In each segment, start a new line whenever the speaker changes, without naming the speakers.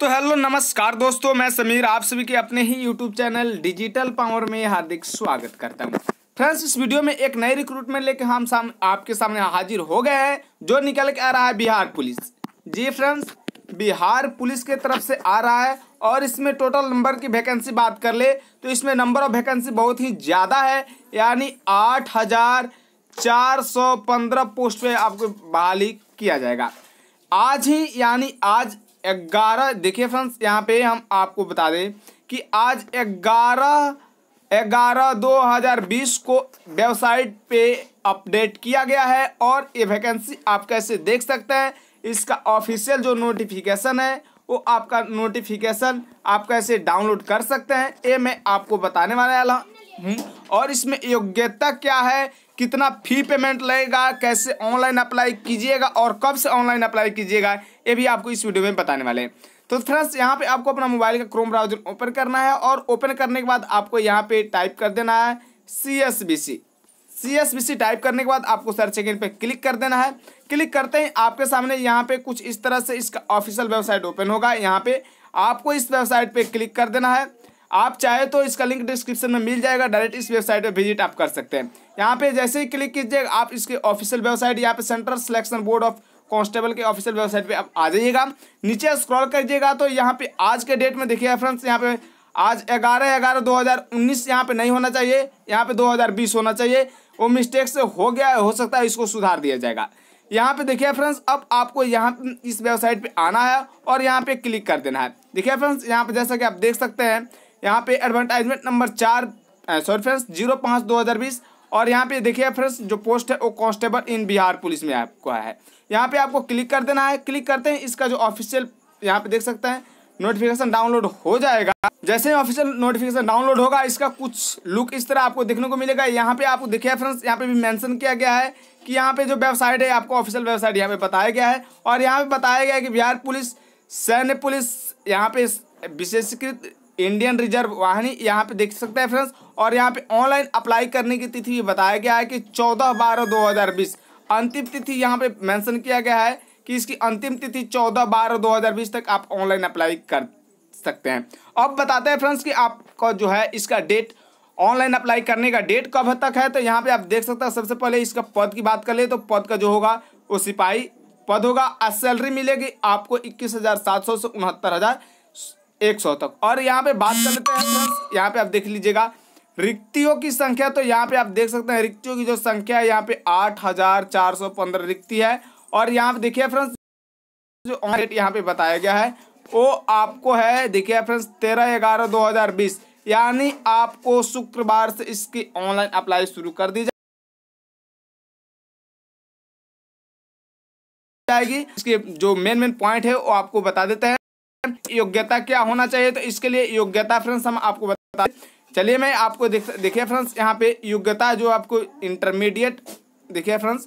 तो हेलो नमस्कार दोस्तों मैं समीर आप सभी के अपने ही यूट्यूब चैनल डिजिटल पावर में हार्दिक स्वागत करता हूं फ्रेंड्स इस वीडियो में एक नए रिक्रूटमेंट लेके हम साम, आपके सामने हाजिर हो गए हैं जो निकल के आ रहा है Bihar police ji friends Bihar police के तरफ से आ रहा है और इसमें टोटल नंबर की वैकेंसी बात कर ले तो इसमें नंबर ऑफ वैकेंसी बहुत ही ज़्यादा है यानी आठ हज़ार चार सौ पंद्रह पोस्ट पे आपको बहाली किया जाएगा आज ही यानी आज ग्यारह देखिए फ्रेंड्स यहाँ पे हम आपको बता दें कि आज ग्यारह ग्यारह दो हज़ार बीस को वेबसाइट पे अपडेट किया गया है और ये वैकेंसी आप कैसे देख सकते हैं इसका ऑफिशियल जो नोटिफिकेशन है वो आपका नोटिफिकेशन आप कैसे डाउनलोड कर सकते हैं ये मैं आपको बताने वाला हूँ और इसमें योग्यता क्या है कितना फी पेमेंट लगेगा कैसे ऑनलाइन अप्लाई कीजिएगा और कब से ऑनलाइन अप्लाई कीजिएगा ये भी आपको इस वीडियो में बताने वाले हैं तो फ्रेंड्स यहाँ पे आपको अपना मोबाइल का क्रोम ब्राउजर ओपन करना है और ओपन करने के बाद आपको यहाँ पे टाइप कर देना है C S B C C S B C type करने के बाद आपको सर्च इंजन पे क्लिक कर देना है क्लिक करते ही आपके सामने यहाँ पे कुछ इस तरह से इसका ऑफिशियल वेबसाइट ओपन होगा यहाँ पे आपको इस वेबसाइट पे क्लिक कर देना है आप चाहे तो इसका लिंक डिस्क्रिप्शन में मिल जाएगा डायरेक्ट इस वेबसाइट पर विजिट आप कर सकते हैं यहाँ पे जैसे ही क्लिक कीजिएगा आप इसके ऑफिशियल वेबसाइट यहाँ पे Central Selection Board of Constable के ऑफिशियल वेबसाइट पे आप आ जाइएगा नीचे स्क्रॉल करिएगा तो यहाँ पे आज के डेट में देखिए फ्रेंड्स यहाँ पे आज ग्यारह ग्यारह दो हज़ार उन्नीस यहाँ पर नहीं होना चाहिए यहाँ पे दो हज़ार बीस होना चाहिए वो मिस्टेक से हो गया हो सकता है इसको सुधार दिया जाएगा यहाँ पे देखिए फ्रेंड्स अब आपको यहाँ इस वेबसाइट पे आना है और यहाँ पे क्लिक कर देना है देखिए फ्रेंड्स यहाँ पे जैसा कि आप देख सकते हैं यहाँ पे एडवर्टाइजमेंट नंबर चार सॉरी फ्रेंड्स जीरो पाँच दो हज़ार बीस और यहाँ पे देखिए फ्रेंड्स जो पोस्ट है वो कांस्टेबल इन बिहार पुलिस में आपको है यहाँ पे आपको क्लिक कर देना है क्लिक करते हैं इसका जो ऑफिशियल यहाँ पे देख सकते हैं नोटिफिकेशन डाउनलोड हो जाएगा जैसे ऑफिशियल नोटिफिकेशन डाउनलोड होगा इसका कुछ लुक इस तरह आपको देखने को मिलेगा यहाँ पे आपको देखिए फ्रेंड्स यहाँ पे भी मेंशन किया गया है कि यहाँ पे जो वेबसाइट है आपको ऑफिशियल वेबसाइट यहाँ पे बताया गया है और यहाँ पे बताया गया है कि बिहार पुलिस सैन्य पुलिस यहाँ पे विशेषकृत इंडियन रिजर्व वाहिनी यहाँ पे देख सकते हैं फ्रेंड्स और यहाँ पे ऑनलाइन अप्लाई करने की तिथि भी बताया गया है कि चौदह बारह दो हज़ार बीस अंतिम तिथि यहाँ पे मेंशन किया गया है कि इसकी अंतिम तिथि चौदह बारह दो हज़ार बीस तक आप ऑनलाइन अप्लाई कर सकते हैं अब बताते हैं फ्रेंड्स कि आपका जो है इसका डेट ऑनलाइन अप्लाई करने का डेट कब तक है तो यहाँ पे आप देख सकते हैं सबसे पहले इसका पद की बात कर ले तो पद का जो होगा वो सिपाही पद होगा सैलरी मिलेगी आपको इक्कीस हज़ार सात सौ से उनहत्तर हज़ार एक सौ तक और यहाँ पे बात कर लेते हैं hmm. यहाँ पे आप देख लीजिएगा रिक्तियों की संख्या तो यहाँ पे आप देख सकते हैं रिक्तियों की जो संख्या है यहाँ पे आठ हजार चार सौ पंद्रह रिक्ति है और यहाँ पे देखिए फ्रेंड्स जो ऑन यहाँ पे बताया गया है वो आपको है देखिए फ्रेंड्स तेरह ग्यारह दो हजार बीस यानी आपको शुक्रवार से इसकी ऑनलाइन अप्लाई शुरू कर दी जाएगी इसके जो मेन मेन पॉइंट है वो आपको बता देते हैं योग्यता क्या होना चाहिए तो इसके लिए योग्यता फ्रेंड्स हम आपको बता चलिए मैं आपको देखिए फ्रेंड्स यहाँ पे योग्यता जो आपको इंटरमीडिएट देखिए फ्रेंड्स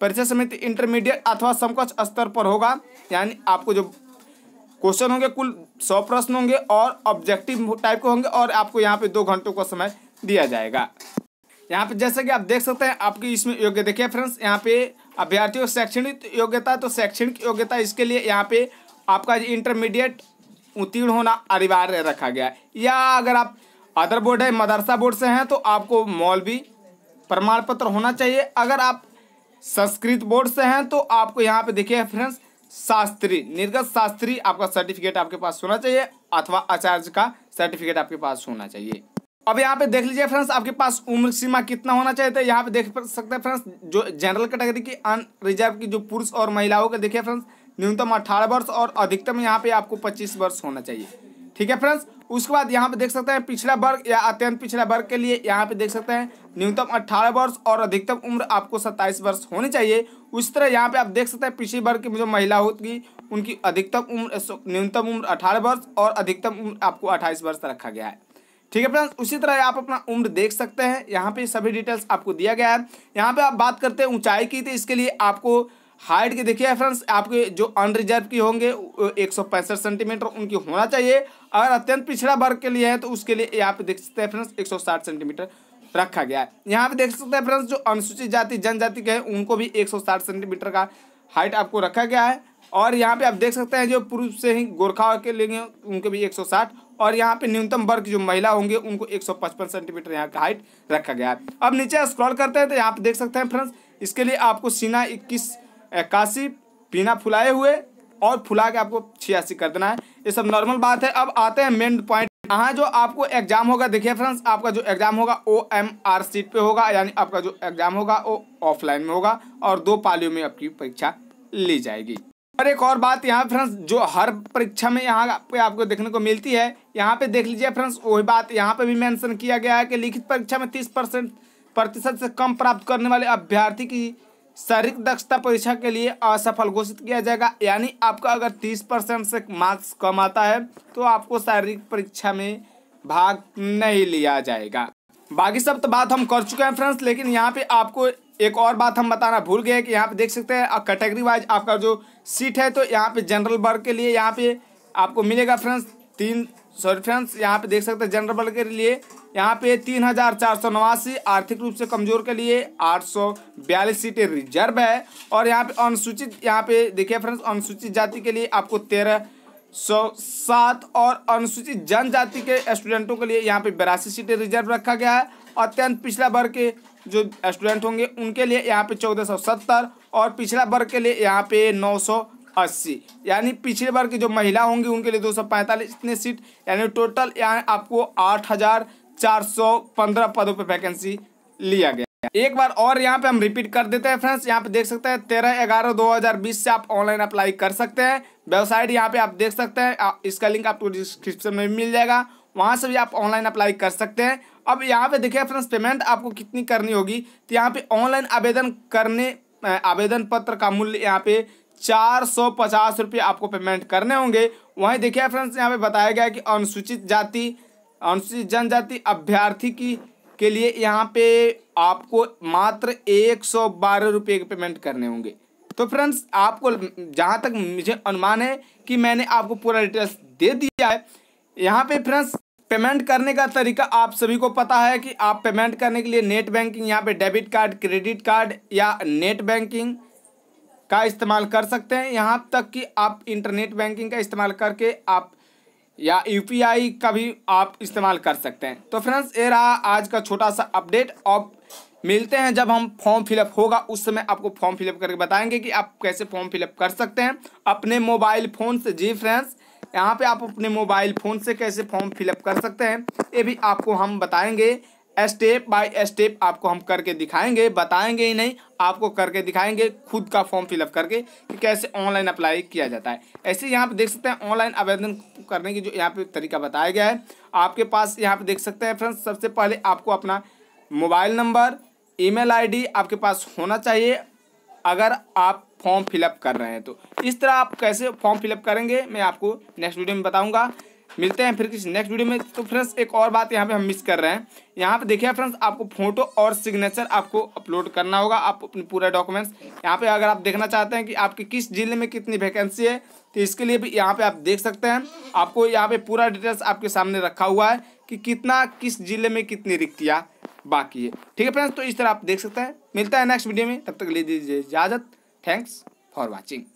परीक्षा समिति इंटरमीडिएट अथवा समकक्ष स्तर पर होगा यानी आपको जो क्वेश्चन होंगे कुल सौ प्रश्न होंगे और ऑब्जेक्टिव टाइप के होंगे और आपको यहाँ पे दो घंटों का समय दिया जाएगा यहाँ पे जैसे कि आप देख सकते हैं आपकी इसमें योग्य देखिए फ्रेंड्स यहाँ पे अभ्यर्थियों शैक्षणिक योग्यता तो शैक्षणिक योग्यता इसके लिए यहाँ पे आपका इंटरमीडिएट उत्तीर्ण होना अनिवार्य रखा गया है या अगर आप अदर बोर्ड है मदरसा बोर्ड से हैं तो आपको मौलवी प्रमाण पत्र होना चाहिए अगर आप संस्कृत बोर्ड से हैं तो आपको यहाँ पे देखिए फ्रेंड्स शास्त्री निर्गत शास्त्री आपका सर्टिफिकेट आपके पास होना चाहिए अथवा आचार्य का सर्टिफिकेट आपके पास होना चाहिए अब यहाँ पे देख लीजिए फ्रेंड्स आपके पास उम्र सीमा कितना होना चाहिए यहाँ पे देख सकते हैं फ्रेंड्स जो जनरल कैटेगरी की अन रिजर्व की जो पुरुष और महिलाओं के देखिए फ्रेंड्स न्यूनतम अठारह वर्ष और अधिकतम यहाँ पे आपको पच्चीस वर्ष होना चाहिए ठीक है फ्रेंड्स उसके बाद यहाँ पे देख सकते हैं पिछड़ा वर्ग या अत्यंत पिछड़ा वर्ग के लिए यहाँ पे देख सकते हैं न्यूनतम अट्ठारह वर्ष और अधिकतम उम्र आपको सत्ताईस वर्ष होनी चाहिए उस तरह यहाँ पे आप देख सकते हैं पिछड़ी वर्ग की जो महिला होगी उनकी अधिकतम उम्र न्यूनतम उम्र अठारह वर्ष और अधिकतम उम्र आपको अट्ठाईस वर्ष रखा गया है ठीक है फ्रेंड्स उसी तरह आप अपना उम्र देख सकते हैं यहाँ पे सभी डिटेल्स आपको दिया गया है यहाँ पे आप बात करते हैं ऊंचाई की तो इसके लिए आपको हाइट के देखिए फ्रेंड्स आपके जो अनरिजर्व की होंगे एक सेंटीमीटर उनकी होना चाहिए अगर अत्यंत पिछड़ा वर्ग के लिए है तो उसके लिए यहाँ पे देख सकते हैं फ्रेंड्स 160 सेंटीमीटर रखा गया है यहाँ पे देख सकते हैं फ्रेंड्स जो अनुसूचित जाति जनजाति के हैं उनको भी साठ सेंटीमीटर का हाइट आपको रखा गया है और यहाँ पे आप देख सकते हैं जो पुरुष से ही गोरखा के लेंगे उनके भी 160 और यहाँ पे न्यूनतम वर्ग जो महिला होंगे उनको 155 सेंटीमीटर यहाँ का हाइट रखा गया है अब नीचे स्क्रॉल करते हैं तो यहाँ पे देख सकते हैं फ्रेंड्स इसके लिए आपको सीना इक्कीस इक्यासी पीना फुलाए हुए और फुला के आपको छियासी कर देना है ये सब नॉर्मल बात है अब आते हैं मेन पॉइंट यहाँ जो आपको एग्जाम होगा देखिए फ्रेंड्स आपका जो एग्जाम होगा ओ एम आर सीट पर होगा यानी आपका जो एग्जाम होगा वो ऑफलाइन में होगा और दो पालियों में आपकी परीक्षा ली जाएगी और एक और बात यहाँ फ्रेंड्स जो हर परीक्षा में यहाँ पे आपको देखने को मिलती है यहाँ पे देख लीजिए फ्रेंड्स वही बात यहाँ पे भी मेंशन किया गया है कि लिखित परीक्षा में तीस परसेंट प्रतिशत से कम प्राप्त करने वाले अभ्यर्थी की शारीरिक दक्षता परीक्षा के लिए असफल घोषित किया जाएगा यानी आपका अगर तीस परसेंट से मार्क्स कम आता है तो आपको शारीरिक परीक्षा में भाग नहीं लिया जाएगा बाकी सब तो बात हम कर चुके हैं फ्रेंड्स लेकिन यहाँ पे आपको एक और बात हम बताना भूल गए कि यहाँ पे देख सकते हैं कैटेगरी वाइज आपका जो सीट है तो यहाँ पे जनरल वर्ग के लिए यहाँ पे आपको मिलेगा फ्रेंड्स तीन सॉरी फ्रेंड्स यहाँ पे देख सकते हैं जनरल वर्ग के लिए यहाँ पे तीन हजार चार सौ नवासी आर्थिक रूप से कमजोर के लिए आठ सौ बयालीस सीटें रिजर्व है और यहाँ पे अनुसूचित यहाँ पे देखिए फ्रेंड्स अनुसूचित जाति के लिए आपको तेरह सौ सात और अनुसूचित जनजाति के स्टूडेंटों के लिए यहाँ पे बिरासी सीटें रिजर्व रखा गया है अत्यंत पिछड़ा वर्ग के जो स्टूडेंट होंगे उनके लिए यहाँ पे चौदह सौ सत्तर और पिछड़ा वर्ग के लिए यहाँ पे नौ सौ अस्सी यानी पिछले वर्ग की जो महिला होंगी उनके लिए दो सौ पैंतालीस इतने सीट यानी टोटल यहाँ आपको आठ हज़ार 415 पदों पर वैकेंसी लिया गया एक बार और यहाँ पे हम रिपीट कर देते हैं फ्रेंड्स यहाँ पे देख सकते हैं तेरह ग्यारह दो हजार बीस से आप ऑनलाइन अप्लाई कर सकते हैं वेबसाइट यहाँ पे आप देख सकते हैं इसका लिंक आपको डिस्क्रिप्शन में मिल जाएगा वहाँ से भी आप ऑनलाइन अप्लाई कर सकते हैं अब यहाँ पे देखिए फ्रेंड्स पेमेंट आपको कितनी करनी होगी तो यहाँ पे ऑनलाइन आवेदन करने आवेदन पत्र का मूल्य यहाँ पे चार सौ पचास रुपये आपको पेमेंट करने होंगे वहीं देखिए फ्रेंड्स यहाँ पे बताया गया कि अनुसूचित जाति अनुसूचित जनजाति अभ्यर्थी की के लिए यहाँ पे आपको मात्र एक सौ बारह रुपये के पेमेंट करने होंगे तो फ्रेंड्स आपको जहाँ तक मुझे अनुमान है कि मैंने आपको पूरा डिटेल्स दे दिया है यहाँ पे फ्रेंड्स पेमेंट करने का तरीका आप सभी को पता है कि आप पेमेंट करने के लिए नेट बैंकिंग यहाँ पे डेबिट कार्ड क्रेडिट कार्ड या नेट बैंकिंग का इस्तेमाल कर सकते हैं यहाँ तक कि आप इंटरनेट बैंकिंग का इस्तेमाल करके आप या यू का भी आप इस्तेमाल कर सकते हैं तो फ्रेंड्स ये रहा आज का छोटा सा अपडेट और मिलते हैं जब हम फॉर्म फिलअप होगा उस समय आपको फॉर्म फिलअप करके बताएंगे कि आप कैसे फॉर्म फिलअप कर सकते हैं अपने मोबाइल फ़ोन से जी फ्रेंड्स यहाँ पे आप अपने मोबाइल फ़ोन से कैसे फॉर्म फिलअप कर सकते हैं ये भी आपको हम बताएंगे स्टेप बाय स्टेप आपको हम करके दिखाएंगे बताएंगे ही नहीं आपको करके दिखाएंगे खुद का फॉर्म फिलअप करके कि कैसे ऑनलाइन अप्लाई किया जाता है ऐसे यहाँ पे देख सकते हैं ऑनलाइन आवेदन करने की जो यहाँ पे तरीका बताया गया है आपके पास यहाँ पे देख सकते हैं फ्रेंड्स सबसे पहले आपको अपना मोबाइल नंबर ईमेल आईडी आपके पास होना चाहिए अगर आप फॉर्म फिलअप कर रहे हैं तो इस तरह आप कैसे फॉर्म फिलअप करेंगे मैं आपको नेक्स्ट वीडियो में बताऊँगा मिलते हैं फिर किसी नेक्स्ट वीडियो में तो फ्रेंड्स एक और बात यहाँ पे हम मिस कर रहे हैं यहाँ पे देखिए फ्रेंड्स आपको फोटो और सिग्नेचर आपको अपलोड करना होगा आप अपने पूरा डॉक्यूमेंट्स यहाँ पे अगर आप देखना चाहते हैं कि आपके किस जिले में कितनी वैकेंसी है तो इसके लिए भी यहाँ पे आप देख सकते हैं आपको यहाँ पे पूरा डिटेल्स आपके सामने रखा हुआ है कि कितना किस जिले में कितनी रिक्तियाँ बाकी है ठीक है फ्रेंड्स तो इस तरह आप देख सकते हैं मिलता है नेक्स्ट वीडियो में तब तक ले दीजिए इजाज़त थैंक्स फॉर वॉचिंग